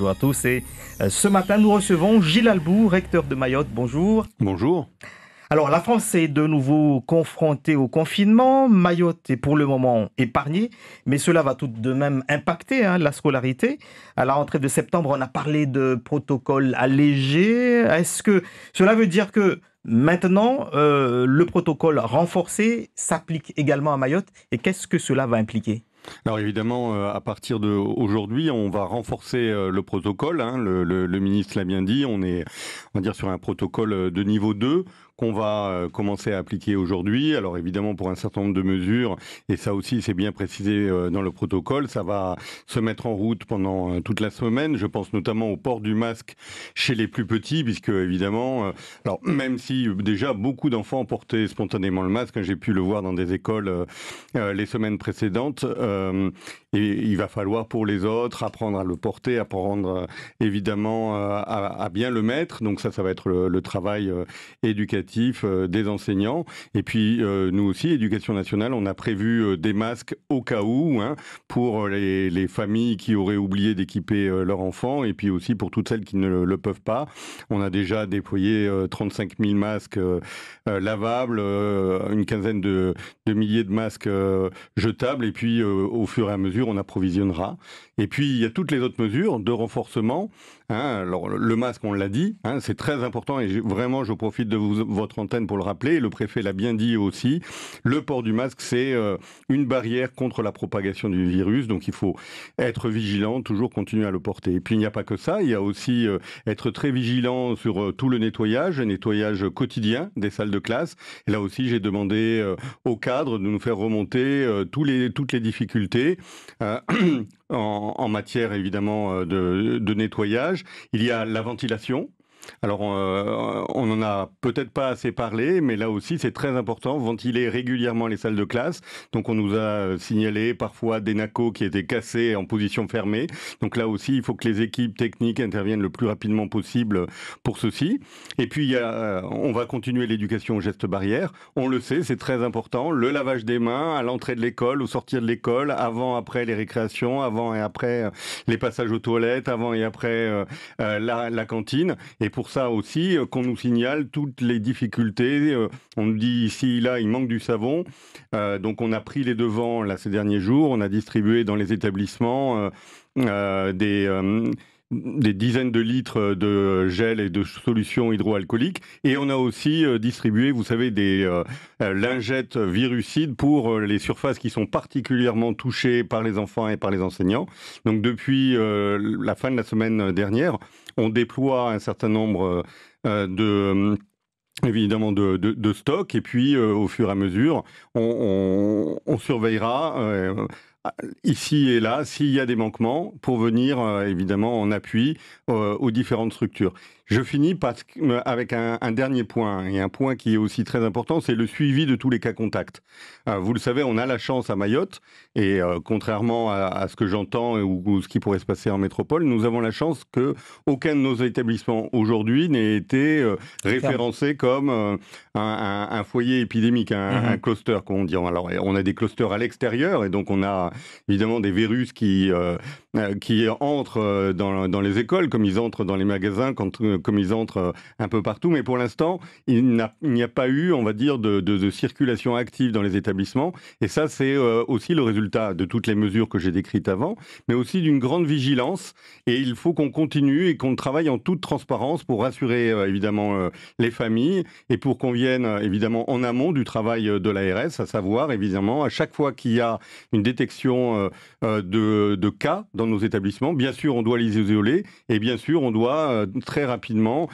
bonjour à tous. Et euh, ce matin, nous recevons Gilles Albou, recteur de Mayotte. Bonjour. Bonjour. Alors, la France est de nouveau confrontée au confinement. Mayotte est pour le moment épargnée, mais cela va tout de même impacter hein, la scolarité. À la rentrée de septembre, on a parlé de protocole allégé. Est-ce que cela veut dire que maintenant, euh, le protocole renforcé s'applique également à Mayotte Et qu'est-ce que cela va impliquer alors évidemment, euh, à partir d'aujourd'hui, on va renforcer euh, le protocole. Hein. le, ministre l'a bien dit, on est on dire, sur un protocole euh, de niveau 2 qu'on va euh, commencer à appliquer aujourd'hui. Alors évidemment, pour un certain nombre de mesures, et ça aussi c'est bien précisé euh, dans le protocole, ça va se mettre en route pendant euh, toute la semaine. Je pense notamment au port du masque chez les plus petits, puisque évidemment, alors même si déjà beaucoup d'enfants portaient spontanément le masque, hein, j'ai pu le voir dans des écoles les semaines précédentes, et il va falloir pour les autres apprendre à le porter, apprendre évidemment à, bien le mettre. Donc ça, ça va être le travail éducatif euh, des enseignants. Et puis euh, nous aussi, Éducation nationale, on a prévu euh, des masques au cas où hein, pour les, familles qui auraient oublié d'équiper leur enfant et puis aussi pour toutes celles qui ne le, peuvent pas. On a déjà déployé 35 000 masques lavables, une quinzaine de, de milliers de masques jetables et puis au fur et à mesure on approvisionnera. Et puis il y a toutes les autres mesures de renforcement Hein, alors, le masque, on l'a dit, hein, c'est très important et vraiment, je profite de votre antenne pour le rappeler. Le préfet l'a bien dit aussi. Le port du masque, c'est euh, une barrière contre la propagation du virus. Donc, il faut être vigilant, toujours continuer à le porter. Et puis, il n'y a pas que ça. Il y a aussi euh, être très vigilant sur euh, tout le nettoyage, nettoyage quotidien des salles de classe. Et là aussi, j'ai demandé au cadre de nous faire remonter tous les, toutes les difficultés en, matière, évidemment, de nettoyage il y a la ventilation, alors, euh, on n'en a peut-être pas assez parlé, mais là aussi, c'est très important, ventiler régulièrement les salles de classe. Donc, on nous a signalé parfois des nacos qui étaient cassés en position fermée. Donc, là aussi, il faut que les équipes techniques interviennent le plus rapidement possible pour ceci. Et puis, euh, on va continuer l'éducation aux gestes barrières. On le sait, c'est très important. Le lavage des mains à l'entrée de l'école, au sortir de l'école, avant, après les récréations, avant et après euh, les passages aux toilettes, avant et après la, la, cantine. Et pour ça aussi euh, qu'on nous signale toutes les difficultés. Euh, on nous dit ici, là, il manque du savon. Euh, donc on a pris les devants là ces derniers jours. On a distribué dans les établissements des des dizaines de litres de gel et de solutions hydroalcooliques. Et on a aussi euh, distribué, vous savez, des euh, euh, lingettes virucides pour les surfaces qui sont particulièrement touchées par les enfants et par les enseignants. Donc depuis la fin de la semaine dernière, on déploie un certain nombre de hum, évidemment de, de, et puis au fur et à mesure on, surveillera ah, ici et là, s'il y a des manquements, pour venir euh, évidemment en appui euh, aux différentes structures. Je finis euh, avec un, dernier point, hein, et un point qui est aussi très important, c'est le suivi de tous les cas contacts. vous le savez, on a la chance à Mayotte, et contrairement à, ce que j'entends ou, ce qui pourrait se passer en métropole, nous avons la chance que aucun de nos établissements aujourd'hui n'ait été référencé comme un, foyer épidémique, mmh un, cluster, comme on dit. Alors, on a des clusters à l'extérieur, et donc on a évidemment des virus qui, euh, euh, qui entrent euh, dans, dans, les écoles, comme ils entrent dans les magasins, comme ils entrent un peu partout. Mais pour l'instant, il n'y a, pas eu, on va dire, de, de, de, circulation active dans les établissements. Et ça, c'est aussi le résultat de toutes les mesures que j'ai décrites avant, mais aussi d'une grande vigilance. Et il faut qu'on continue et qu'on travaille en toute transparence pour rassurer évidemment les familles et pour qu'on vienne évidemment en amont du travail de l'ARS, à savoir évidemment à chaque fois qu'il y a une détection euh, euh, de, cas dans nos établissements. Bien sûr, on doit les isoler et bien sûr, on doit euh, très rapidement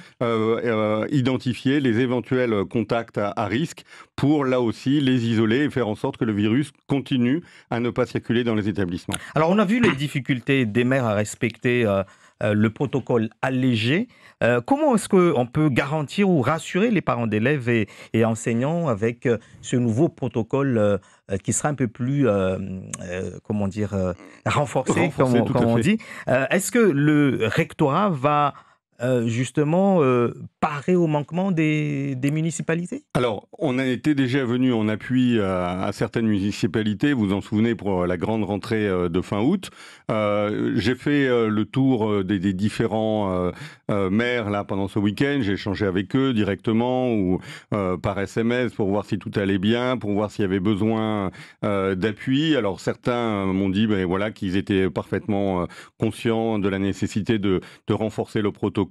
identifier les éventuels contacts à, risque pour là aussi les isoler et faire en sorte que le virus continue à ne pas circuler dans les établissements. Alors on a vu les difficultés des maires à respecter le protocole allégé. comment est-ce qu'on peut garantir ou rassurer les parents d'élèves et, et enseignants avec ce nouveau protocole euh, qui sera un peu plus, euh, euh comment dire, euh, renforcé, comme on dit. Est-ce que le rectorat va euh, justement euh, parer au manquement des, municipalités Alors, on a été déjà venu en appui à, certaines municipalités, vous en souvenez, pour euh, la grande rentrée de fin août. j'ai fait le tour des, différents maires là, pendant ce week-end, j'ai échangé avec eux directement ou par SMS pour voir si tout allait bien, pour voir s'il y avait besoin d'appui. Alors, certains m'ont dit ben, voilà, qu'ils étaient parfaitement conscients de la nécessité de, de renforcer le protocole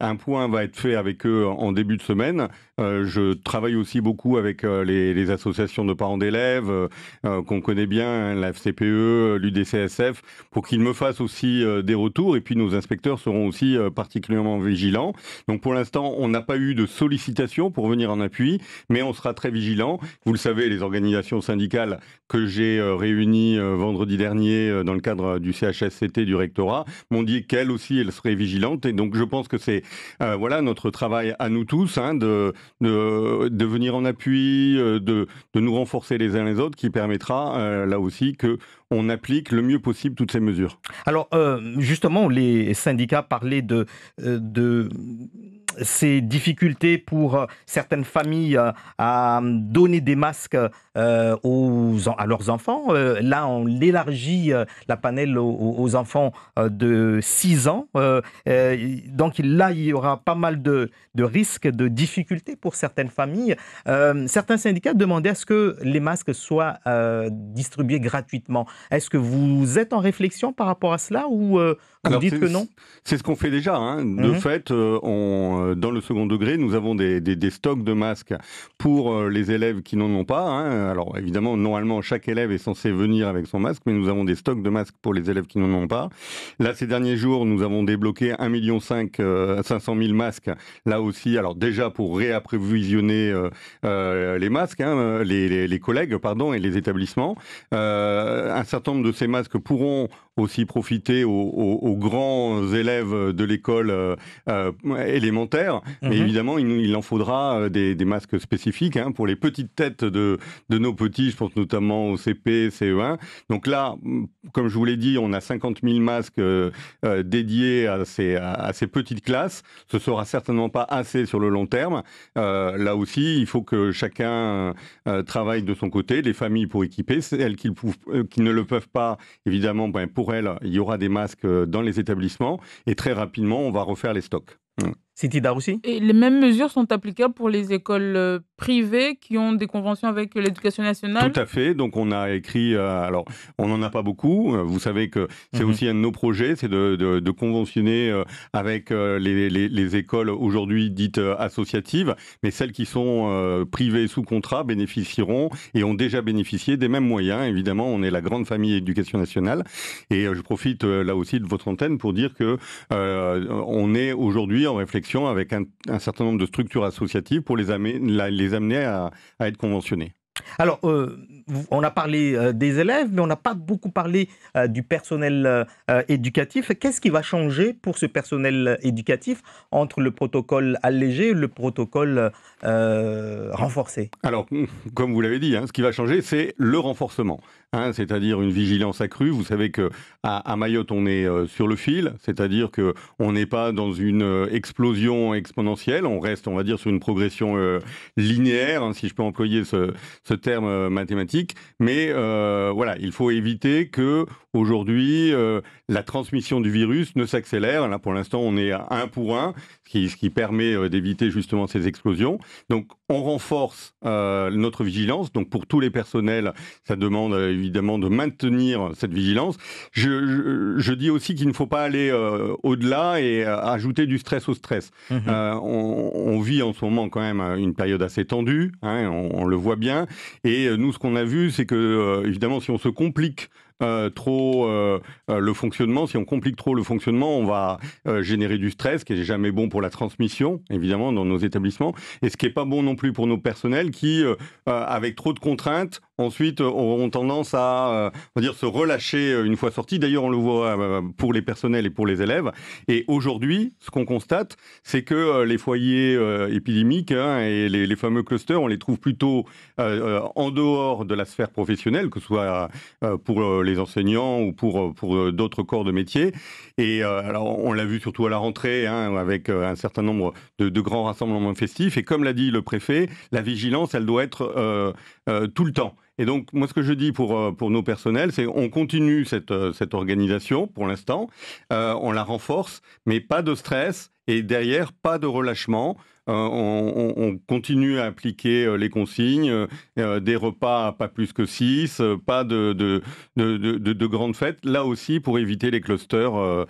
un point va être fait avec eux en début de semaine. Euh, je travaille aussi beaucoup avec euh, les, les, associations de parents d'élèves euh, qu'on connaît bien, hein, la FCPE, l'UDCSF, pour qu'ils me fassent aussi des retours. Et puis nos inspecteurs seront aussi particulièrement vigilants. Donc pour l'instant, on n'a pas eu de sollicitation pour venir en appui, mais on sera très vigilant. Vous le savez, les organisations syndicales que j'ai réunies vendredi dernier dans le cadre du CHSCT du rectorat m'ont dit qu'elles aussi, elles seraient vigilantes. Et donc je pense que c'est voilà notre travail à nous tous hein, de de, venir en appui, euh, de, nous renforcer les uns les autres, qui permettra euh, là aussi que on applique le mieux possible toutes ces mesures. Alors euh, justement, les syndicats parlaient de, de ces difficultés pour euh, certaines familles euh, à donner des masques euh, aux, à leurs enfants. Là, on élargit la panel aux, enfants de 6 ans. Donc là, il y aura pas mal de, de risques, de difficultés pour certaines familles. Certains syndicats demandaient à ce que les masques soient distribués gratuitement. Est-ce que vous êtes en réflexion par rapport à cela ou que non C'est ce qu'on fait déjà. Hein. De mhm. fait, euh, euh, dans le second degré, nous avons des, stocks de masques pour euh, les élèves qui n'en ont pas. Hein. Alors évidemment, normalement, chaque élève est censé venir avec son masque, mais nous avons des stocks de masques pour les élèves qui n'en ont pas. Là, ces derniers jours, nous avons débloqué 1,5 million 500 000 masques. Là aussi, alors déjà pour réapprévisionner euh, les masques, hein, les, les, collègues pardon, et les établissements. un certain nombre de ces masques pourront aussi profiter aux, grands élèves de l'école euh, euh, élémentaire. Mais mhm. évidemment, il, il en faudra euh, des, masques spécifiques hein, pour les petites têtes de, nos petits. Je pense notamment au CP, CE1. Donc là, mm, comme je vous l'ai dit, on a 50 000 masques dédiés à ces, à, ces, petites classes. Ce sera certainement pas assez sur le long terme. là aussi, il faut que chacun travaille de son côté. Les familles pour équiper, celles qui, qui ne le peuvent pas, évidemment, ben, pour elle, il y aura des masques euh, dans les établissements et très rapidement, on va refaire les stocks. Mm. d'art aussi Et les mêmes mesures sont applicables pour les écoles euh, privées qui ont des conventions avec l'éducation nationale Tout à fait. Donc on a écrit, euh, alors on n'en a pas beaucoup. Euh, vous savez que c'est mm-hmm. aussi un de nos projets, c'est de, conventionner avec les, les, écoles aujourd'hui dites associatives, mais celles qui sont privées sous contrat bénéficieront et ont déjà bénéficié des mêmes moyens. Évidemment, on est la grande famille éducation nationale. Et je profite là aussi de votre antenne pour dire que on est aujourd'hui en réflexion avec un, certain nombre de structures associatives pour les, amener, à, à être conventionnées. Alors, euh, on a parlé euh, des élèves, mais on n'a pas beaucoup parlé euh, du personnel éducatif. Qu'est-ce qui va changer pour ce personnel éducatif entre le protocole allégé et le protocole renforcé Alors, comme vous l'avez dit, hein, ce qui va changer, c'est le renforcement. Hein, c'est-à-dire une vigilance accrue. Vous savez qu'à à, Mayotte, on est sur le fil, c'est-à-dire qu'on n'est pas dans une explosion exponentielle. On reste, on va dire, sur une progression linéaire, hein, si je peux employer ce, ce terme euh, mathématique, mais euh, voilà, il faut éviter que Aujourd'hui, euh, la transmission du virus ne s'accélère. Là, pour l'instant, on est à 1 pour 1, ce qui, ce qui permet euh, d'éviter justement ces explosions. Donc, on renforce euh, notre vigilance. Donc, pour tous les personnels, ça demande évidemment de maintenir cette vigilance. Je, je, dis aussi qu'il ne faut pas aller au-delà et ajouter du stress au stress. Mhm. On, vit en ce moment quand même une période assez tendue, hein, on, on, le voit bien. Et nous, ce qu'on a vu, c'est que, évidemment, si on se complique euh, trop euh, euh, le fonctionnement, si on complique trop le fonctionnement, on va générer du stress, qui n'est jamais bon pour la transmission, évidemment, dans nos établissements, et ce qui n'est pas bon non plus pour nos personnels qui, avec trop de contraintes, ensuite euh, on tendance à euh, dire, se relâcher euh, une fois sortis. D'ailleurs, on le voit pour les personnels et pour les élèves. Et aujourd'hui, ce qu'on constate, c'est que les foyers épidémiques hein, et les, fameux clusters, on les trouve plutôt en dehors de la sphère professionnelle, que ce soit pour les enseignants ou pour, pour d'autres corps de métier. Et alors, on l'a vu surtout à la rentrée, hein, avec un certain nombre de, grands rassemblements festifs. Et comme l'a dit le préfet, la vigilance, elle doit être tout le temps. Et donc, moi, ce que je dis pour, euh, pour nos personnels, c'est on continue cette, euh, cette organisation pour l'instant, euh, on la renforce, mais pas de stress et derrière, pas de relâchement. on, continue à appliquer les consignes, des repas pas plus que 6, pas de, de, de, de, grandes fêtes, là aussi pour éviter les clusters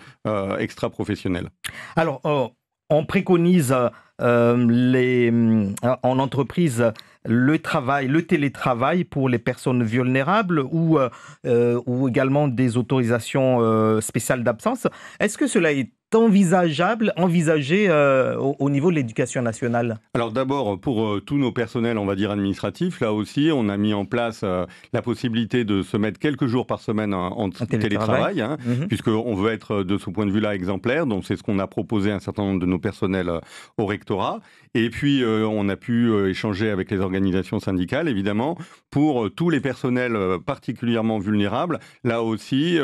extra-professionnels. Alors, oh, on préconise les, mm, en entreprise le travail, le télétravail pour les personnes vulnérables ou, euh, euh, ou également des autorisations euh, spéciales d'absence. Est-ce que cela est envisageable, envisagé euh, au, niveau de l'éducation nationale Alors d'abord, pour euh, tous nos personnels, on va dire administratifs, là aussi, on a mis en place euh, la possibilité de se mettre quelques jours par semaine en, télétravail, hein, mhm. puisque on puisqu'on veut être de ce point de vue-là exemplaire, donc c'est ce qu'on a proposé à un certain nombre de nos personnels au rectorat. Et puis, on a pu échanger avec les organisations syndicales, évidemment, pour tous les personnels particulièrement vulnérables. Là aussi,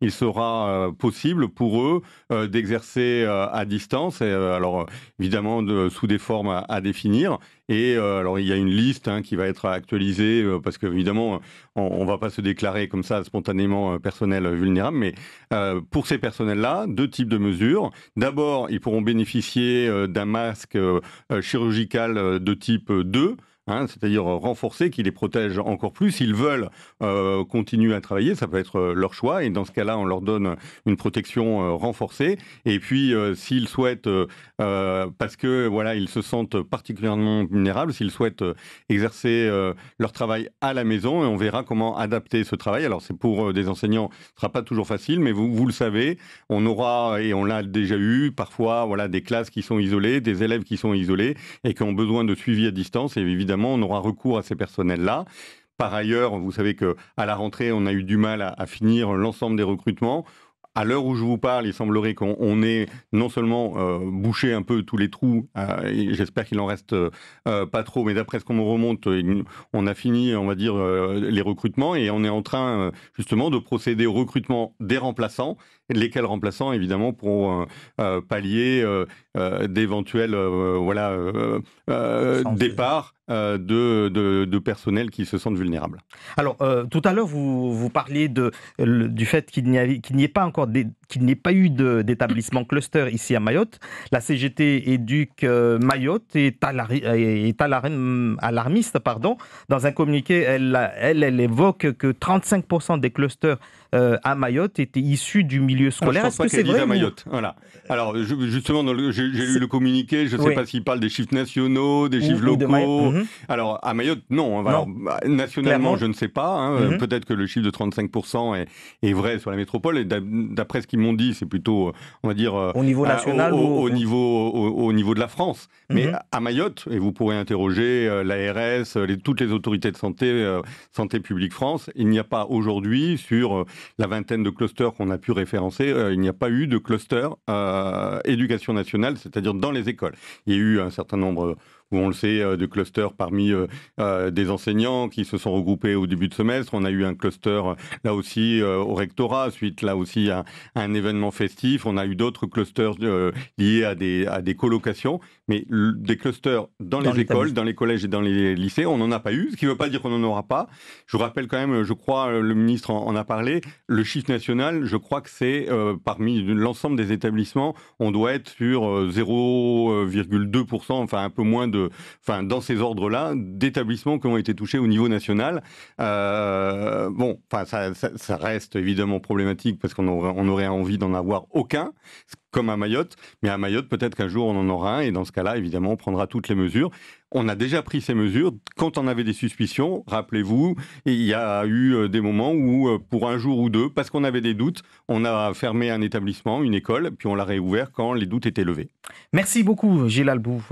il sera possible pour eux d'exercer exercer euh, à distance, et euh, alors évidemment sous des formes à, définir. Et euh, alors il y a une liste hein, qui va être actualisée parce qu'évidemment on, ne va pas se déclarer comme ça spontanément personnel vulnérable, mais pour ces personnels-là, deux types de mesures. D'abord, ils pourront bénéficier d'un masque chirurgical de type 2 Hein, c'est-à-dire renforcer, qui les protègent encore plus. Ils veulent euh, continuer à travailler, ça peut être euh, leur choix, et dans ce cas-là, on leur donne une protection euh, renforcée. Et puis, s'ils souhaitent, parce que voilà, ils se sentent particulièrement vulnérables, s'ils souhaitent exercer leur travail à la maison, et on verra comment adapter ce travail. Alors, c'est pour des enseignants, ce sera pas toujours facile, mais vous, vous le savez, on aura et on l'a déjà eu parfois, voilà, des classes qui sont isolées, des élèves qui sont isolés et qui ont besoin de suivi à distance. Et évidemment on aura recours à ces personnels-là. Par ailleurs, vous savez que à la rentrée, on a eu du mal à, finir l'ensemble des recrutements. À l'heure où je vous parle, il semblerait qu'on ait non seulement euh, bouché un peu tous les trous, euh, j'espère qu'il en reste euh, pas trop, mais d'après ce qu'on me remonte, on a fini, on va dire, les recrutements et on est en train justement de procéder au recrutement des remplaçants lesquels remplaçants, évidemment, pour euh, euh, pallier euh, d'éventuels voilà, départs de, de, personnel qui se sentent vulnérables. Alors, tout à l'heure, vous, vous parliez de, du fait qu'il n'y ait pas encore qu'il n'y ait pas eu d'établissement cluster ici à Mayotte. La CGT éduque Mayotte est, est alarmiste. Pardon. Dans un communiqué, elle, elle évoque que 35% des clusters euh, à Mayotte était issus du milieu ah, scolaire. Est-ce que c'est vrai Mayotte. Voilà. Alors justement, j'ai lu le communiqué. Je ne sais pas s'il parle des chiffres nationaux, des chiffres locaux. Mhm. Alors à Mayotte, non. Alors, bah, nationalement, je ne sais pas. Hein. Mhm. Peut-être que le chiffre de 35% est, est, vrai sur la métropole. Et d'après ce qu'ils m'ont dit, c'est plutôt, euh, on va dire, euh, au niveau national, au, niveau au, niveau de la France. Mhm. Mais à Mayotte, et vous pourrez interroger l'ARS, les, toutes les autorités de santé, Santé publique France, il n'y a pas aujourd'hui sur la vingtaine de clusters qu'on a pu référencer, euh, il n'y a pas eu de cluster euh, éducation nationale, c'est-à-dire dans les écoles. Il y a eu un certain nombre où on le sait, euh, de clusters parmi euh, euh, des enseignants qui se sont regroupés au début de semestre. On a eu un cluster là aussi au rectorat, suite là aussi à, un événement festif. On a eu d'autres clusters liés à des, à des colocations, mais des clusters dans, les écoles, dans les collèges et dans les lycées, on n'en a pas eu, ce qui ne veut pas dire qu'on n'en aura pas. Je vous rappelle quand même, je crois, le ministre en, a parlé, le chiffre national, je crois que c'est parmi l'ensemble des établissements, on doit être sur 0,2%, enfin un peu moins de enfin, dans ces ordres-là, d'établissements qui ont été touchés au niveau national. Euh, bon, enfin, ça, reste évidemment problématique parce qu'on aurait, on aurait envie d'en avoir aucun, comme à Mayotte. Mais à Mayotte, peut-être qu'un jour on en aura un, et dans ce cas-là, évidemment, on prendra toutes les mesures. On a déjà pris ces mesures quand on avait des suspicions. Rappelez-vous, il y a eu euh, des moments où, euh, pour un jour ou deux, parce qu'on avait des doutes, on a fermé un établissement, une école, puis on l'a réouvert quand les doutes étaient levés. Merci beaucoup, Gilles Albou.